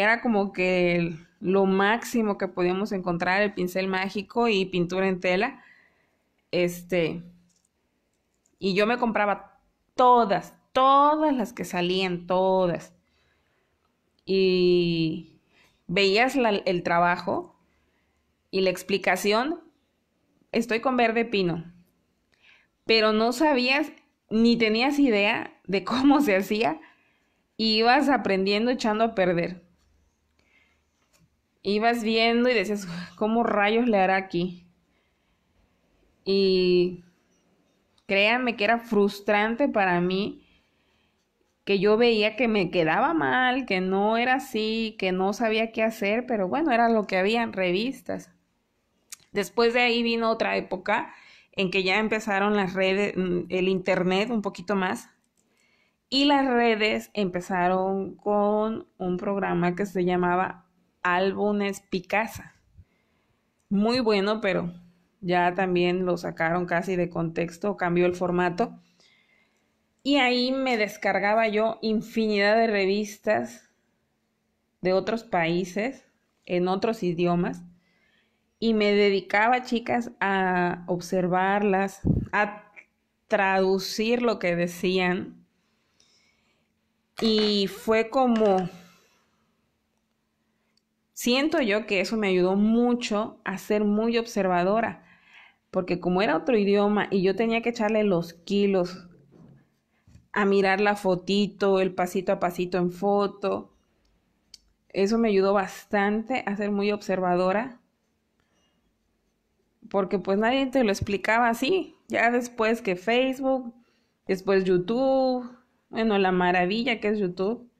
era como que lo máximo que podíamos encontrar, el pincel mágico y pintura en tela. Este, y yo me compraba todas, todas las que salían, todas. Y veías el trabajo y la explicación, estoy con verde pino, pero no sabías ni tenías idea de cómo se hacía y ibas aprendiendo echando a perder ibas viendo y decías, ¿cómo rayos le hará aquí? Y créanme que era frustrante para mí que yo veía que me quedaba mal, que no era así, que no sabía qué hacer, pero bueno, era lo que había revistas. Después de ahí vino otra época en que ya empezaron las redes, mm, el internet un poquito más, y las redes empezaron con un programa que se llamaba álbumes Picasa. Muy bueno, pero ya también lo sacaron casi de contexto, cambió el formato. Y ahí me descargaba yo infinidad de revistas de otros países, en otros idiomas, y me dedicaba, chicas, a observarlas, a traducir lo que decían. Y fue como Siento yo que eso me ayudó mucho a ser muy observadora, porque como era otro idioma y yo tenía que echarle los kilos a mirar la fotito, el pasito a pasito en foto, eso me ayudó bastante a ser muy observadora, porque pues nadie te lo explicaba así, ya después que Facebook, después YouTube, bueno, la maravilla que es YouTube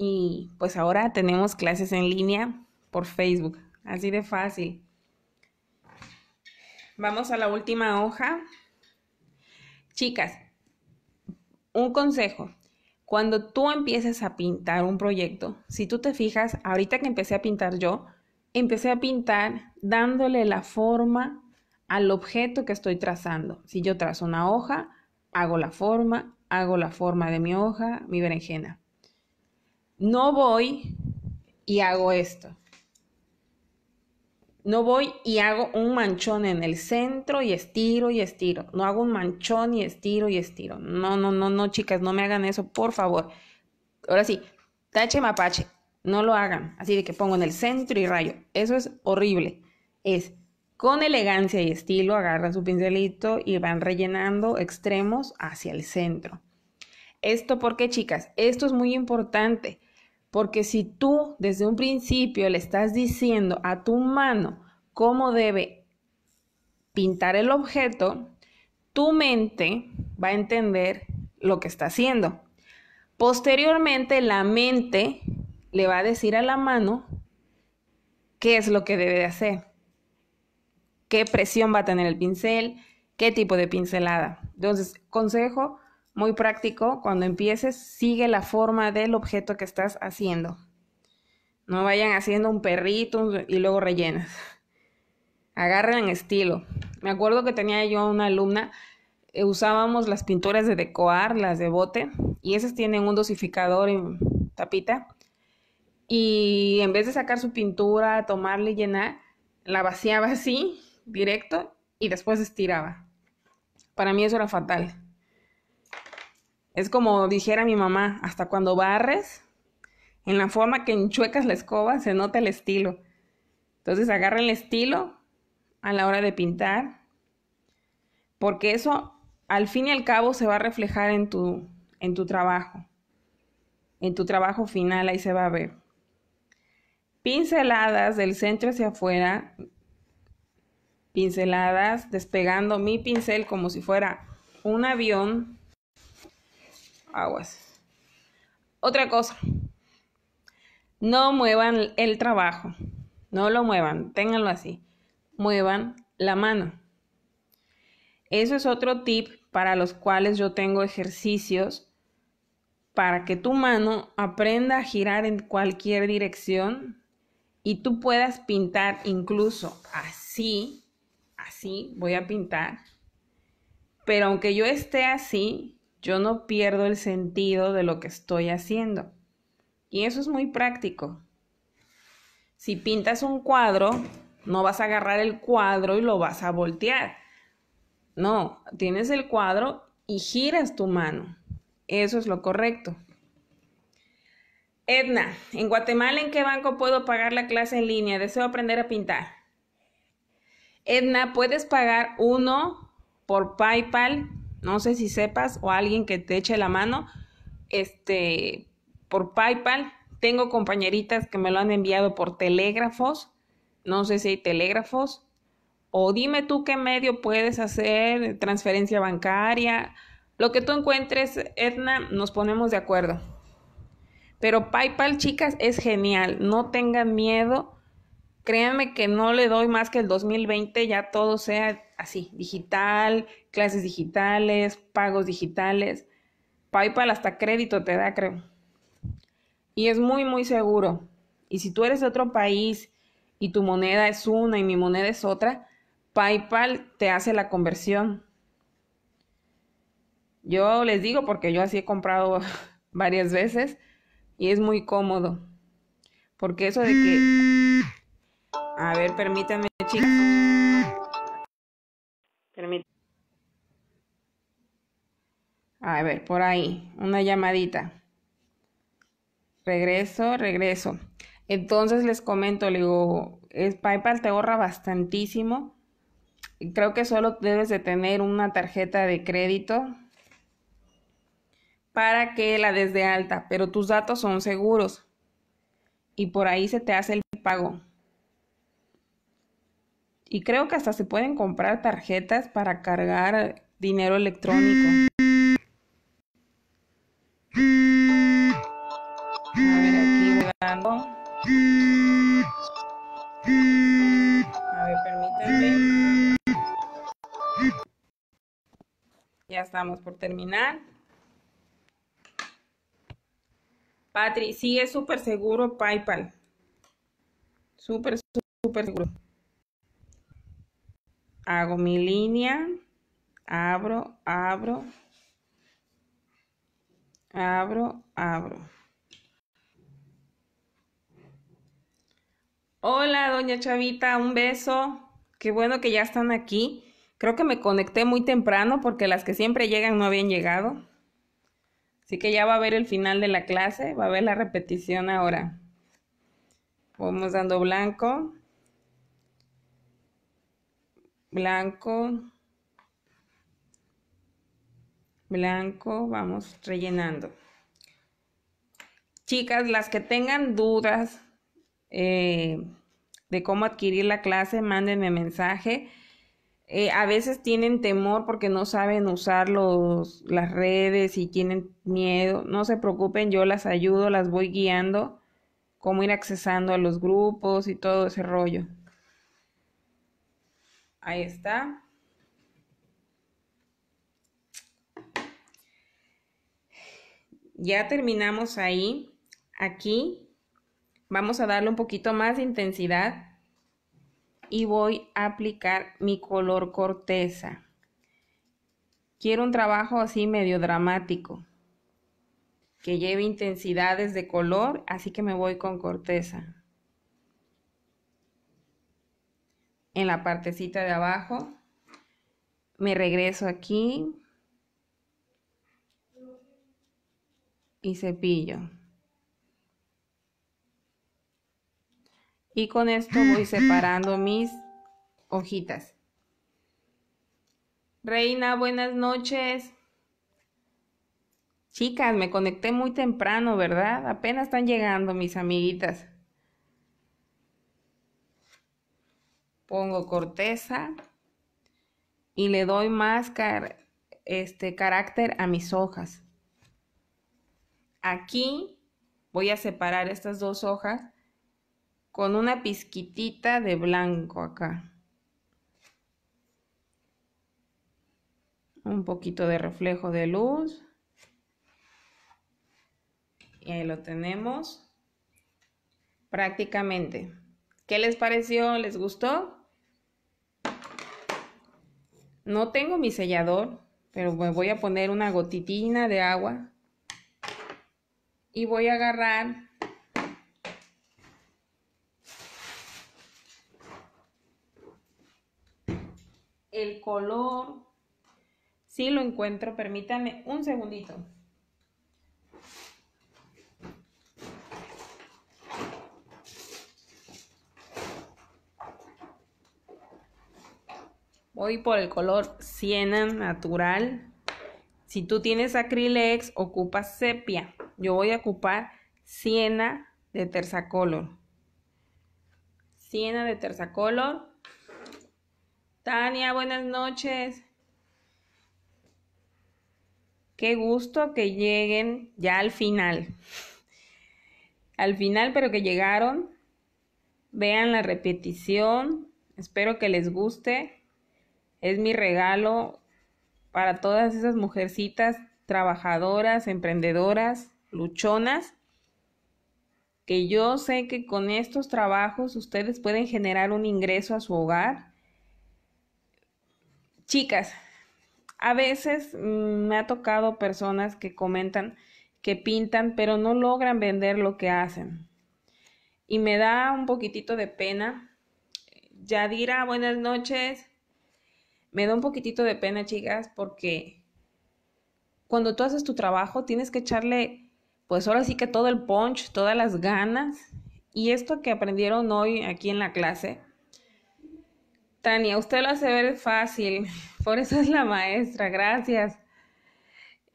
y pues ahora tenemos clases en línea por Facebook, así de fácil. Vamos a la última hoja. Chicas, un consejo. Cuando tú empieces a pintar un proyecto, si tú te fijas, ahorita que empecé a pintar yo, empecé a pintar dándole la forma al objeto que estoy trazando. Si yo trazo una hoja, hago la forma, hago la forma de mi hoja, mi berenjena no voy y hago esto. No voy y hago un manchón en el centro y estiro y estiro. No hago un manchón y estiro y estiro. No, no, no, no, chicas, no me hagan eso, por favor. Ahora sí, tache mapache, no lo hagan. Así de que pongo en el centro y rayo. Eso es horrible. Es con elegancia y estilo, agarran su pincelito y van rellenando extremos hacia el centro. Esto porque, chicas, esto es muy importante porque si tú desde un principio le estás diciendo a tu mano cómo debe pintar el objeto, tu mente va a entender lo que está haciendo. Posteriormente, la mente le va a decir a la mano qué es lo que debe de hacer, qué presión va a tener el pincel, qué tipo de pincelada. Entonces, consejo, muy práctico, cuando empieces, sigue la forma del objeto que estás haciendo. No vayan haciendo un perrito y luego rellenas. agarran en estilo. Me acuerdo que tenía yo una alumna, eh, usábamos las pinturas de decorar las de bote, y esas tienen un dosificador en tapita. Y en vez de sacar su pintura, tomarla y llenar, la vaciaba así, directo, y después estiraba. Para mí eso era fatal. Es como dijera mi mamá, hasta cuando barres, en la forma que enchuecas la escoba se nota el estilo. Entonces agarra el estilo a la hora de pintar, porque eso al fin y al cabo se va a reflejar en tu, en tu trabajo, en tu trabajo final, ahí se va a ver. Pinceladas del centro hacia afuera, pinceladas despegando mi pincel como si fuera un avión aguas. Otra cosa, no muevan el trabajo, no lo muevan, ténganlo así, muevan la mano. Eso es otro tip para los cuales yo tengo ejercicios para que tu mano aprenda a girar en cualquier dirección y tú puedas pintar incluso así, así voy a pintar, pero aunque yo esté así, yo no pierdo el sentido de lo que estoy haciendo. Y eso es muy práctico. Si pintas un cuadro, no vas a agarrar el cuadro y lo vas a voltear. No, tienes el cuadro y giras tu mano. Eso es lo correcto. Edna, en Guatemala, ¿en qué banco puedo pagar la clase en línea? Deseo aprender a pintar. Edna, puedes pagar uno por PayPal no sé si sepas o alguien que te eche la mano, este, por PayPal. Tengo compañeritas que me lo han enviado por telégrafos, no sé si hay telégrafos, o dime tú qué medio puedes hacer, transferencia bancaria, lo que tú encuentres, Edna, nos ponemos de acuerdo. Pero PayPal, chicas, es genial, no tengan miedo Créanme que no le doy más que el 2020 ya todo sea así, digital, clases digitales, pagos digitales. PayPal hasta crédito te da, creo. Y es muy, muy seguro. Y si tú eres de otro país y tu moneda es una y mi moneda es otra, PayPal te hace la conversión. Yo les digo porque yo así he comprado varias veces y es muy cómodo. Porque eso de que a ver, permítanme, chicos. A ver, por ahí, una llamadita. Regreso, regreso. Entonces les comento, le digo, es, PayPal te ahorra bastantísimo. Creo que solo debes de tener una tarjeta de crédito para que la des de alta, pero tus datos son seguros y por ahí se te hace el pago. Y creo que hasta se pueden comprar tarjetas para cargar dinero electrónico. A ver, aquí voy A ver, permítanme. Ya estamos por terminar. Patri, sí es súper seguro PayPal. Súper, súper seguro hago mi línea, abro, abro, abro, abro. Hola, doña Chavita, un beso. Qué bueno que ya están aquí. Creo que me conecté muy temprano porque las que siempre llegan no habían llegado. Así que ya va a haber el final de la clase, va a ver la repetición ahora. Vamos dando blanco blanco, blanco, vamos rellenando. Chicas, las que tengan dudas eh, de cómo adquirir la clase, mándenme mensaje. Eh, a veces tienen temor porque no saben usar las redes y tienen miedo. No se preocupen, yo las ayudo, las voy guiando, cómo ir accesando a los grupos y todo ese rollo. Ahí está. Ya terminamos ahí. Aquí vamos a darle un poquito más de intensidad y voy a aplicar mi color corteza. Quiero un trabajo así medio dramático, que lleve intensidades de color, así que me voy con corteza. en la partecita de abajo. Me regreso aquí. Y cepillo. Y con esto voy separando mis hojitas. Reina, buenas noches. Chicas, me conecté muy temprano, ¿verdad? Apenas están llegando mis amiguitas. pongo corteza y le doy más este carácter a mis hojas. Aquí voy a separar estas dos hojas con una pizquitita de blanco acá. Un poquito de reflejo de luz. Y ahí lo tenemos prácticamente. ¿Qué les pareció? ¿Les gustó? No tengo mi sellador, pero me voy a poner una gotitina de agua y voy a agarrar el color. Si lo encuentro, permítanme un segundito. Hoy por el color siena natural. Si tú tienes acrílex, ocupa sepia. Yo voy a ocupar siena de terzacolor. Siena de terzacolor. Tania, buenas noches. Qué gusto que lleguen ya al final. Al final, pero que llegaron. Vean la repetición. Espero que les guste. Es mi regalo para todas esas mujercitas trabajadoras, emprendedoras, luchonas, que yo sé que con estos trabajos ustedes pueden generar un ingreso a su hogar. Chicas, a veces mm, me ha tocado personas que comentan que pintan, pero no logran vender lo que hacen. Y me da un poquitito de pena. Yadira, buenas noches. Me da un poquitito de pena, chicas, porque cuando tú haces tu trabajo tienes que echarle, pues ahora sí que todo el punch, todas las ganas. Y esto que aprendieron hoy aquí en la clase, Tania, usted lo hace ver fácil, por eso es la maestra, gracias.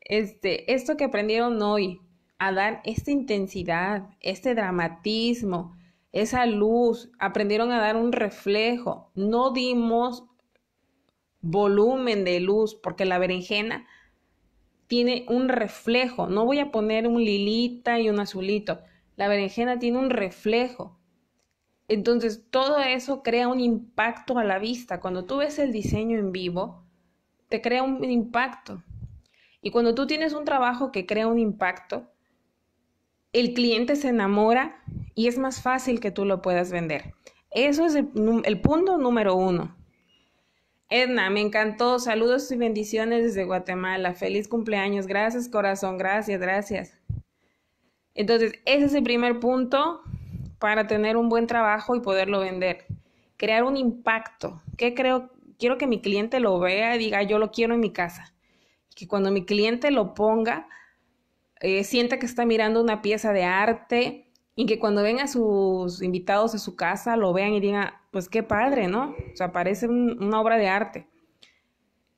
Este, esto que aprendieron hoy, a dar esta intensidad, este dramatismo, esa luz, aprendieron a dar un reflejo. No dimos volumen de luz, porque la berenjena tiene un reflejo. No voy a poner un lilita y un azulito. La berenjena tiene un reflejo. Entonces, todo eso crea un impacto a la vista. Cuando tú ves el diseño en vivo, te crea un impacto. Y cuando tú tienes un trabajo que crea un impacto, el cliente se enamora y es más fácil que tú lo puedas vender. Eso es el, punto número uno. Edna, me encantó. Saludos y bendiciones desde Guatemala. Feliz cumpleaños. Gracias, corazón. Gracias, gracias. Entonces, ese es el primer punto para tener un buen trabajo y poderlo vender. Crear un impacto. ¿Qué creo? Quiero que mi cliente lo vea y diga, yo lo quiero en mi casa. Que cuando mi cliente lo ponga, eh, sienta que está mirando una pieza de arte, y que cuando ven a sus invitados a su casa lo vean y digan, pues qué padre, ¿no? O sea, parece una obra de arte.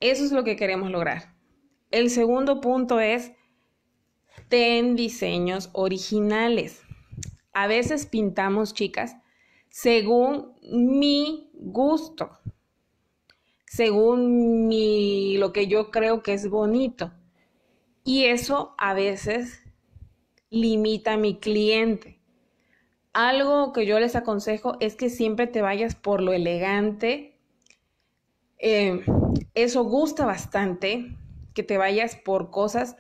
Eso es lo que queremos lograr. El segundo punto es, ten diseños originales. A veces pintamos, chicas, según mi gusto, según mi, lo que yo creo que es bonito. Y eso a veces limita a mi cliente algo que yo les aconsejo es que siempre te vayas por lo elegante. Eh, eso gusta bastante, que te vayas por cosas.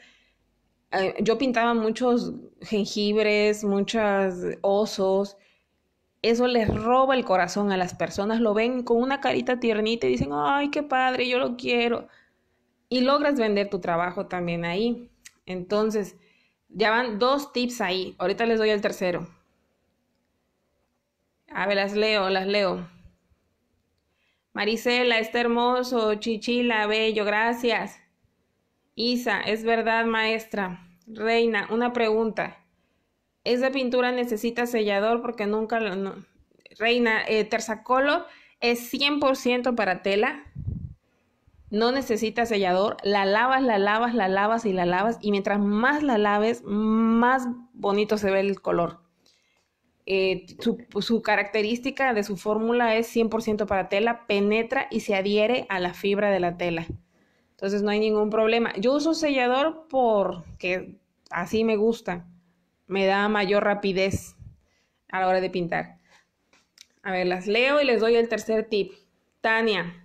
Eh, yo pintaba muchos jengibres, muchos osos. Eso les roba el corazón a las personas. Lo ven con una carita tiernita y dicen, ay, qué padre, yo lo quiero. Y logras vender tu trabajo también ahí. Entonces, ya van dos tips ahí. Ahorita les doy el tercero. A ver, las leo, las leo. Marisela, está hermoso. Chichila, bello, gracias. Isa, es verdad, maestra. Reina, una pregunta. Esa pintura necesita sellador porque nunca lo... Reina, eh, terzacolo es 100% para tela. No necesita sellador. La lavas, la lavas, la lavas y la lavas. Y mientras más la laves, más bonito se ve el color. Eh, su, su, característica de su fórmula es 100% para tela, penetra y se adhiere a la fibra de la tela. Entonces no hay ningún problema. Yo uso sellador porque así me gusta. Me da mayor rapidez a la hora de pintar. A ver, las leo y les doy el tercer tip. Tania,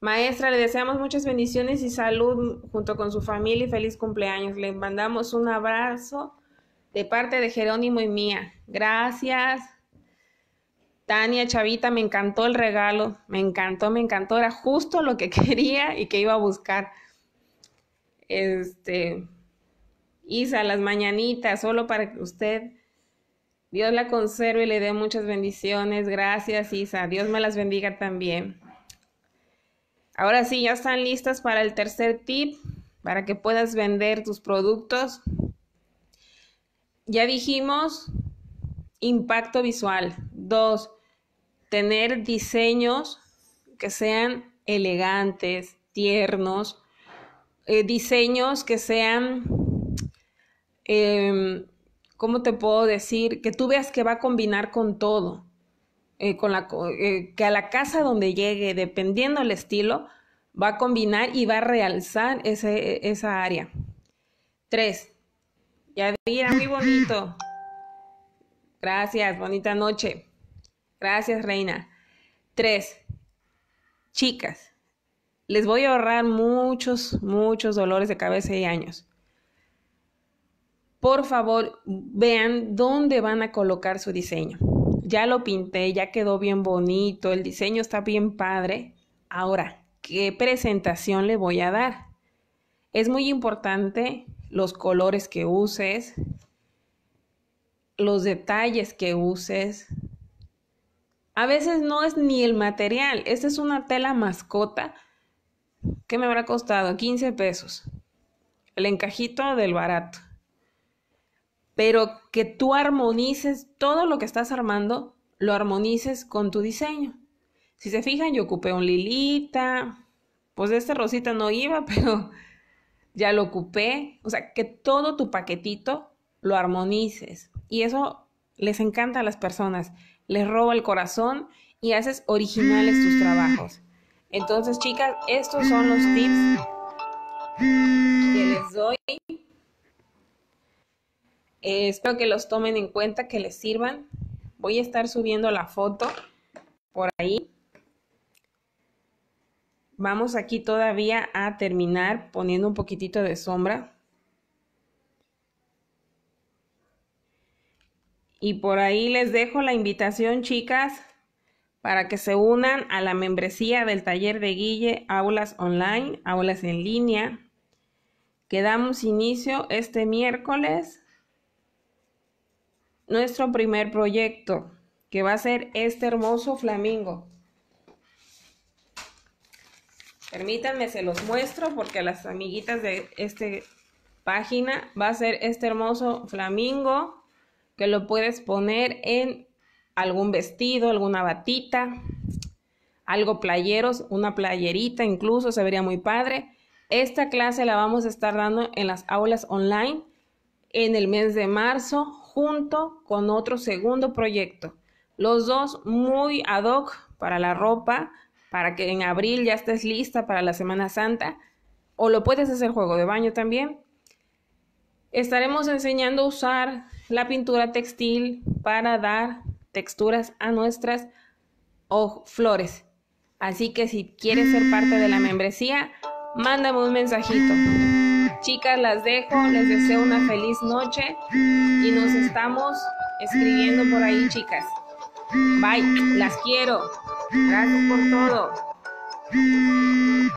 Maestra, le deseamos muchas bendiciones y salud junto con su familia y feliz cumpleaños. Le mandamos un abrazo de parte de Jerónimo y mía. Gracias. Tania Chavita, me encantó el regalo, me encantó, me encantó, era justo lo que quería y que iba a buscar. Este, Isa, las mañanitas, solo para que usted, Dios la conserve y le dé muchas bendiciones. Gracias, Isa, Dios me las bendiga también. Ahora sí, ya están listas para el tercer tip, para que puedas vender tus productos ya dijimos, impacto visual. Dos, tener diseños que sean elegantes, tiernos, eh, diseños que sean, em, ¿cómo te puedo decir? Que tú veas que va a combinar con todo. Eh, con la, eh, que a la casa donde llegue, dependiendo el estilo, va a combinar y va a realzar esa área. Tres, Yadira, muy bonito. Gracias, bonita noche. Gracias, reina. Tres, chicas, les voy a ahorrar muchos, muchos dolores de cabeza y años. Por favor, vean dónde van a colocar su diseño. Ya lo pinté, ya quedó bien bonito, el diseño está bien padre. Ahora, ¿qué presentación le voy a dar? Es muy importante los colores que uses, los detalles que uses. A veces no es ni el material. Esta es una tela mascota que me habrá costado 15 pesos. El encajito del barato. Pero que tú armonices todo lo que estás armando, lo armonices con tu diseño. Si se fijan, yo ocupé un lilita. Pues este rosita no iba, pero ya lo ocupé, o sea, que todo tu paquetito lo armonices. Y eso les encanta a las personas, les roba el corazón y haces originales tus trabajos. Entonces, chicas, estos son los tips que les doy. espero que los tomen en cuenta, que les sirvan. Voy a estar subiendo la foto por ahí Vamos aquí todavía a terminar poniendo un poquitito de sombra. Y por ahí les dejo la invitación, chicas, para que se unan a la membresía del taller de Guille, aulas online, aulas en línea, que damos inicio este miércoles. Nuestro primer proyecto, que va a ser este hermoso flamingo. Permítanme, se los muestro porque a las amiguitas de esta página va a ser este hermoso flamingo que lo puedes poner en algún vestido, alguna batita, algo playeros, una playerita incluso, se vería muy padre. Esta clase la vamos a estar dando en las aulas online en el mes de marzo junto con otro segundo proyecto. Los dos muy ad hoc para la ropa, para que en abril ya estés lista para la Semana Santa. O lo puedes hacer juego de baño también. Estaremos enseñando a usar la pintura textil para dar texturas a nuestras o flores. Así que si quieres ser parte de la membresía, mándame un mensajito. Chicas, las dejo, les deseo una feliz noche y nos estamos escribiendo por ahí, chicas. Bye, las quiero. Gracias por todo.